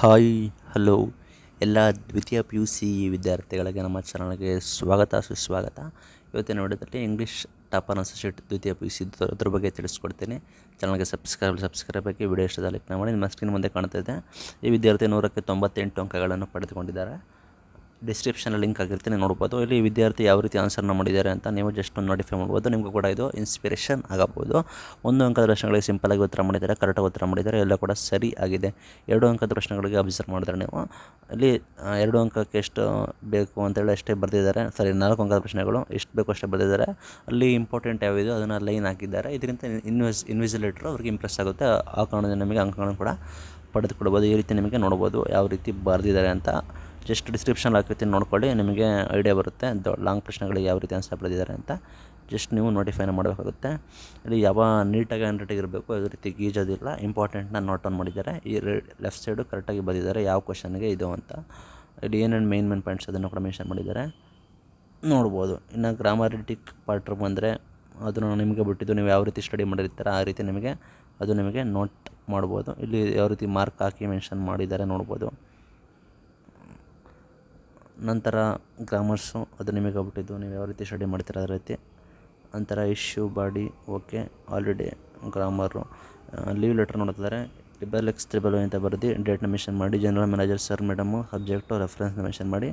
hi hello ಎಲ್ಲ ದ್ವಿತೀಯ P U C ವಿದ್ಯಾರ್ಥಿಗಳಿಗೆ ನಮ್ಮ ಚಾನಲ್ಗೆ ಸ್ವಾಗತ ಸುಸ್ವಾಗತ ಇವತ್ತಿನ ವಿಡಿಯೋದಲ್ಲಿ ಇಂಗ್ಲೀಷ್ ಟಾಪರ್ ಅಸೋಸಿಯೇಟ್ ದ್ವಿತೀಯ ಪಿ ಯು ಸಿ ಅದ್ರ ಬಗ್ಗೆ ತಿಳಿಸ್ಕೊಡ್ತೇನೆ ಚಾನಲ್ಗೆ ಸಬ್ಸ್ಕ್ರೈಬ್ ಸಬ್ಸ್ಕ್ರೈಬ್ ಆಗಿ ವಿಡಿಯೋ ಇಷ್ಟದ ಲೈಕ್ ಮಾಡಿ ನಿಮ್ಮ ಸ್ಕ್ರೀನ್ ಮುಂದೆ ಕಾಣ್ತಾ ಇದೆ ಈ ವಿದ್ಯಾರ್ಥಿ ನೂರಕ್ಕೆ ತೊಂಬತ್ತೆಂಟು ಅಂಕಗಳನ್ನು ಪಡೆದುಕೊಂಡಿದ್ದಾರೆ ಡಿಸ್ಕ್ರಿಪ್ಷನ್ ಲಿಂಕ್ ಆಗಿರ್ತೀನಿ ನೋಡ್ಬೋದು ಇಲ್ಲಿ ವಿದ್ಯಾರ್ಥಿ ಯಾವ ರೀತಿ ಆನ್ಸರ್ನ ಮಾಡಿದ್ದಾರೆ ಅಂತ ನೀವು ಜಸ್ಟ್ ಒಂದು ನೋಟಿಫೈ ಮಾಡ್ಬೋದು ನಿಮಗೂ ಕೂಡ ಇದು ಇನ್ಸ್ಪಿರೇಷನ್ ಆಗಬಹುದು ಒಂದು ಅಂಕದ ಪ್ರಶ್ನೆಗಳಿಗೆ ಸಿಂಪಲಾಗಿ ಉತ್ತರ ಮಾಡಿದ್ದಾರೆ ಕರೆಕ್ಟಾಗಿ ಉತ್ತರ ಮಾಡಿದ್ದಾರೆ ಎಲ್ಲ ಕೂಡ ಸರಿ ಆಗಿದೆ ಎರಡು ಅಂಕದ ಪ್ರಶ್ನೆಗಳಿಗೆ ಅಬ್ಸರ್ವ್ ಮಾಡಿದ್ರೆ ನೀವು ಇಲ್ಲಿ ಎರಡು ಅಂಕಕ್ಕೆ ಎಷ್ಟು ಬೇಕು ಅಂತೇಳಿ ಅಷ್ಟೇ ಬರೆದಿದ್ದಾರೆ ಸರಿ ನಾಲ್ಕು ಅಂಕದ ಪ್ರಶ್ನೆಗಳು ಎಷ್ಟು ಬೇಕು ಅಷ್ಟೇ ಬರೆದಿದ್ದಾರೆ ಅಲ್ಲಿ ಇಂಪಾರ್ಟೆಂಟ್ ಯಾವಿದೆಯೋ ಅದನ್ನು ಲೈನ್ ಹಾಕಿದ್ದಾರೆ ಇದರಿಂದ ಇನ್ವಿಸ್ ಇನ್ವಿಸಿಲೇಟರ್ ಅವ್ರಿಗೆ ಇಂಪ್ರೆಸ್ ಆಗುತ್ತೆ ಆ ಕಾರಣದಿಂದ ನಮಗೆ ಅಂಕಗಳನ್ನು ಕೂಡ ಪಡೆದುಕೊಡ್ಬೋದು ಈ ರೀತಿ ನಿಮಗೆ ನೋಡ್ಬೋದು ಯಾವ ರೀತಿ ಬರೆದಿದ್ದಾರೆ ಅಂತ ಜಸ್ಟ್ ಡಿಸ್ಕ್ರಿಪ್ಷನ್ ಹಾಕಿರ್ತೀನಿ ನೋಡ್ಕೊಳ್ಳಿ ನಿಮಗೆ ಐಡಿಯಾ ಬರುತ್ತೆ ಲಾಂಗ್ ಪ್ರಶ್ನೆಗಳಿಗೆ ಯಾವ ರೀತಿ ಆನ್ಸರ್ ಬರೆದಿದ್ದಾರೆ ಅಂತ ಜಸ್ಟ್ ನೀವು ನೋಟಿಫೈನ ಮಾಡಬೇಕಾಗುತ್ತೆ ಇಲ್ಲಿ ಯಾವ ನೀಟಾಗಿ ಹ್ಯಾಂಡ್ ರೈಟಿಂಗ್ ಇರಬೇಕು ಯಾವುದೇ ರೀತಿ ಗೀಜೋದಿಲ್ಲ ಇಂಪಾರ್ಟೆಂಟ್ನ ನೋಟ್ ಆನ್ ಮಾಡಿದ್ದಾರೆ ಈ ಲೆಫ್ಟ್ ಸೈಡು ಕರೆಕ್ಟಾಗಿ ಬಂದಿದ್ದಾರೆ ಯಾವ ಕ್ವಶನ್ಗೆ ಇದು ಅಂತ ಇಲ್ಲಿ ಏನೇನು ಮೇನ್ ಮೇನ್ ಪಾಯಿಂಟ್ಸ್ ಅದನ್ನು ಕೂಡ ಮೆನ್ಷನ್ ಮಾಡಿದ್ದಾರೆ ನೋಡ್ಬೋದು ಇನ್ನು ಗ್ರಾಮರಿಟಿಕ್ ಪಾರ್ಟ್ರ್ ಬಂದರೆ ಅದನ್ನು ನಿಮಗೆ ಬಿಟ್ಟಿದ್ದು ನೀವು ಯಾವ ರೀತಿ ಸ್ಟಡಿ ಮಾಡಿರ್ತಾರೆ ಆ ರೀತಿ ನಿಮಗೆ ಅದು ನಿಮಗೆ ನೋಟ್ ಮಾಡ್ಬೋದು ಇಲ್ಲಿ ಯಾವ ರೀತಿ ಮಾರ್ಕ್ ಹಾಕಿ ಮೆನ್ಷನ್ ಮಾಡಿದ್ದಾರೆ ನೋಡ್ಬೋದು ನಂತರ ಗ್ರಾಮರ್ಸು ಅದು ನಿಮಗೆ ಆಗ್ಬಿಟ್ಟಿದ್ದು ನೀವು ಯಾವ ರೀತಿ ಸ್ಟಡಿ ಮಾಡ್ತೀರ ಅದೇ ರೀತಿ ನಂತರ issue body okay holiday grammar leave letter ನೋಡ್ತಿದ್ದಾರೆ ಟ್ರಿಬಲ್ ಎಕ್ಸ್ ತ್ರಿಬಲ್ ಅಂತ ಬರೆದು ಡೇಟ್ನ ಮೆನ್ಷನ್ ಮಾಡಿ general manager sir madam subject ರೆಫರೆನ್ಸ್ನ ಮೆನ್ಷನ್ ಮಾಡಿ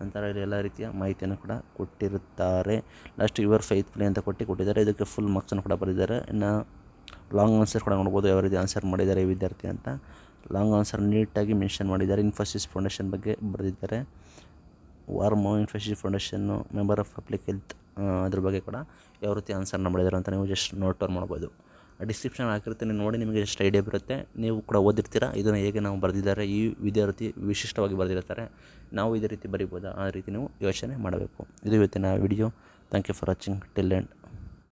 ನಂತರ ಇಲ್ಲಿ ಎಲ್ಲ ರೀತಿಯ ಮಾಹಿತಿಯನ್ನು ಕೂಡ ಕೊಟ್ಟಿರುತ್ತಾರೆ ಲಾಸ್ಟ್ ಯುವರ್ ಫೈತ್ ಪ್ಲೇ ಅಂತ ಕೊಟ್ಟು ಕೊಟ್ಟಿದ್ದಾರೆ ಇದಕ್ಕೆ ಫುಲ್ ಮಾರ್ಕ್ಸನ್ನು ಕೂಡ ಬರೆದಿದ್ದಾರೆ ಇನ್ನು ಲಾಂಗ್ ಆನ್ಸರ್ ಕೂಡ ನೋಡ್ಬೋದು ಯಾವ ರೀತಿ ಆನ್ಸರ್ ಮಾಡಿದ್ದಾರೆ ಈ ವಿದ್ಯಾರ್ಥಿ ಅಂತ ಲಾಂಗ್ ಆನ್ಸರ್ ನೀಟಾಗಿ ಮೆನ್ಷನ್ ಮಾಡಿದ್ದಾರೆ ಇನ್ಫೋಸಿಸ್ ಫೌಂಡೇಶನ್ ಬಗ್ಗೆ ಬರೆದಿದ್ದಾರೆ ವಾರ್ ಮೂವಿಂಗ್ ಫೆಸಿಲಿಟಿ ಫೌಂಡೇಶನ್ನು ಮೆಂಬರ್ ಆಫ್ ಪಬ್ಲಿಕ್ ಹೆಲ್ತ್ ಅದ್ರ ಬಗ್ಗೆ ಕೂಡ ಯಾವ ರೀತಿ ಆನ್ಸರ್ನ ಮಾಡಿದ್ದಾರೆ ಅಂತ ನೀವು ಜಸ್ಟ್ ನೋಟ್ ಡೌನ್ ಮಾಡ್ಬೋದು ಡಿಸ್ಕ್ರಿಪ್ಷನ್ ಹಾಕಿರ್ತೀನಿ ನೋಡಿ ನಿಮಗೆ ಜಸ್ಟ್ ಐಡಿಯಾ ಬರುತ್ತೆ ನೀವು ಕೂಡ ಓದಿರ್ತೀರಾ ಇದನ್ನು ಹೇಗೆ ನಾವು ಬರೆದಿದ್ದಾರೆ ಈ ವಿದ್ಯಾರ್ಥಿ ವಿಶಿಷ್ಟವಾಗಿ ಬರೆದಿರ್ತಾರೆ ನಾವು ಇದೇ ರೀತಿ ಬರಿಬೋದಾ ಆ ರೀತಿ ನೀವು ಯೋಚನೆ ಮಾಡಬೇಕು ಇದು ಇವತ್ತಿನ video thank you for watching till end